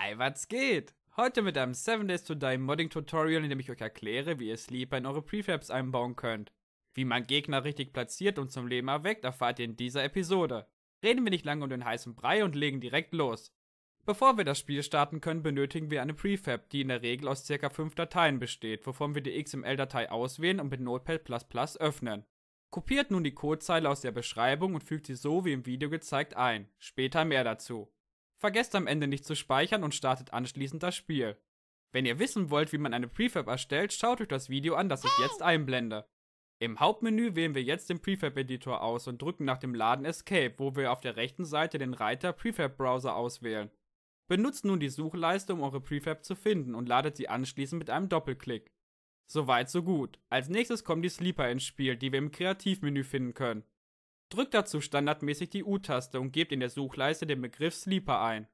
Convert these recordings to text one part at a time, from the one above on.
Hi, was geht? Heute mit einem 7 Days to Die Modding Tutorial, in dem ich euch erkläre, wie ihr Sleeper in eure Prefabs einbauen könnt. Wie man Gegner richtig platziert und zum Leben erweckt, erfahrt ihr in dieser Episode. Reden wir nicht lange um den heißen Brei und legen direkt los. Bevor wir das Spiel starten können, benötigen wir eine Prefab, die in der Regel aus ca. 5 Dateien besteht, wovon wir die XML-Datei auswählen und mit Notepad++ öffnen. Kopiert nun die Codezeile aus der Beschreibung und fügt sie so wie im Video gezeigt ein. Später mehr dazu. Vergesst am Ende nicht zu speichern und startet anschließend das Spiel. Wenn ihr wissen wollt, wie man eine Prefab erstellt, schaut euch das Video an, das ich jetzt einblende. Im Hauptmenü wählen wir jetzt den Prefab-Editor aus und drücken nach dem Laden Escape, wo wir auf der rechten Seite den Reiter Prefab-Browser auswählen. Benutzt nun die Suchleiste, um eure Prefab zu finden und ladet sie anschließend mit einem Doppelklick. Soweit so gut. Als nächstes kommen die Sleeper ins Spiel, die wir im Kreativmenü finden können. Drückt dazu standardmäßig die U-Taste und gebt in der Suchleiste den Begriff Sleeper ein.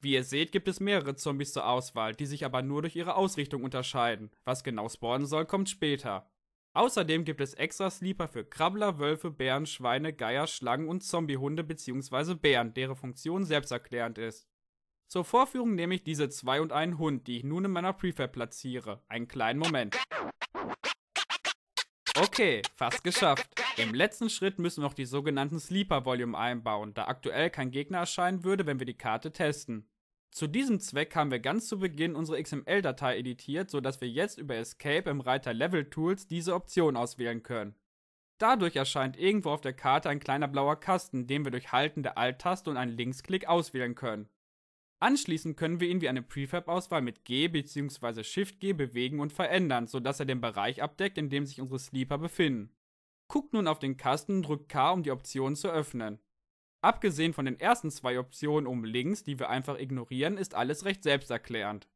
Wie ihr seht, gibt es mehrere Zombies zur Auswahl, die sich aber nur durch ihre Ausrichtung unterscheiden. Was genau spawnen soll, kommt später. Außerdem gibt es extra Sleeper für Krabbler, Wölfe, Bären, Schweine, Geier, Schlangen und Zombiehunde bzw. Bären, deren Funktion selbsterklärend ist. Zur Vorführung nehme ich diese zwei und einen Hund, die ich nun in meiner Prefab platziere. Einen kleinen Moment. Okay, fast geschafft. Im letzten Schritt müssen wir noch die sogenannten Sleeper Volume einbauen, da aktuell kein Gegner erscheinen würde, wenn wir die Karte testen. Zu diesem Zweck haben wir ganz zu Beginn unsere XML-Datei editiert, sodass wir jetzt über Escape im Reiter Level Tools diese Option auswählen können. Dadurch erscheint irgendwo auf der Karte ein kleiner blauer Kasten, den wir durch Halten der Alt-Taste und einen Linksklick auswählen können. Anschließend können wir ihn wie eine Prefab-Auswahl mit G bzw. Shift-G bewegen und verändern, sodass er den Bereich abdeckt, in dem sich unsere Sleeper befinden guckt nun auf den Kasten und drückt K, um die Option zu öffnen. Abgesehen von den ersten zwei Optionen oben links, die wir einfach ignorieren, ist alles recht selbsterklärend.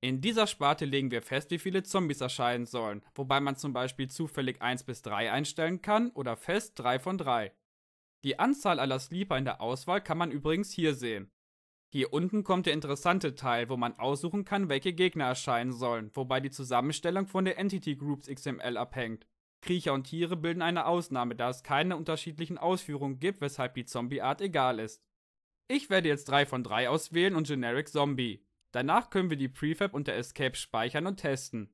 In dieser Sparte legen wir fest, wie viele Zombies erscheinen sollen, wobei man zum Beispiel zufällig 1 bis 3 einstellen kann oder fest 3 von 3. Die Anzahl aller Sleeper in der Auswahl kann man übrigens hier sehen. Hier unten kommt der interessante Teil, wo man aussuchen kann, welche Gegner erscheinen sollen, wobei die Zusammenstellung von der Entity Groups XML abhängt. Kriecher und Tiere bilden eine Ausnahme, da es keine unterschiedlichen Ausführungen gibt, weshalb die Zombie-Art egal ist. Ich werde jetzt 3 von 3 auswählen und Generic Zombie. Danach können wir die Prefab unter Escape speichern und testen.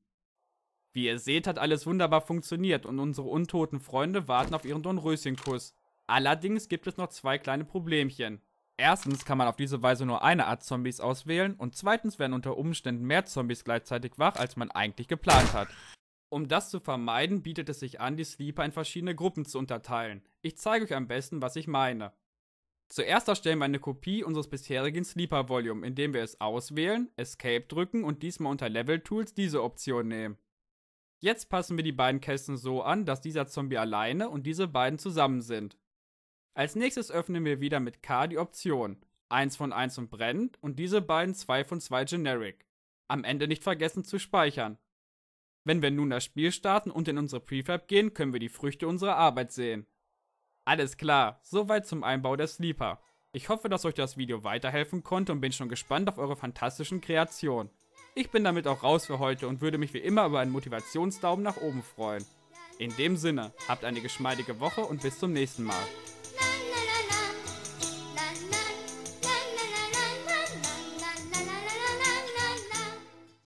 Wie ihr seht, hat alles wunderbar funktioniert und unsere untoten Freunde warten auf ihren Donröschenkuss. Allerdings gibt es noch zwei kleine Problemchen. Erstens kann man auf diese Weise nur eine Art Zombies auswählen und zweitens werden unter Umständen mehr Zombies gleichzeitig wach, als man eigentlich geplant hat. Um das zu vermeiden, bietet es sich an, die Sleeper in verschiedene Gruppen zu unterteilen. Ich zeige euch am besten, was ich meine. Zuerst erstellen wir eine Kopie unseres bisherigen Sleeper Volume, indem wir es auswählen, Escape drücken und diesmal unter Level Tools diese Option nehmen. Jetzt passen wir die beiden Kästen so an, dass dieser Zombie alleine und diese beiden zusammen sind. Als nächstes öffnen wir wieder mit K die Option 1 von 1 und brennt und diese beiden 2 von 2 generic. Am Ende nicht vergessen zu speichern. Wenn wir nun das Spiel starten und in unsere Prefab gehen, können wir die Früchte unserer Arbeit sehen. Alles klar, soweit zum Einbau der Sleeper. Ich hoffe, dass euch das Video weiterhelfen konnte und bin schon gespannt auf eure fantastischen Kreationen. Ich bin damit auch raus für heute und würde mich wie immer über einen Motivationsdaumen nach oben freuen. In dem Sinne, habt eine geschmeidige Woche und bis zum nächsten Mal.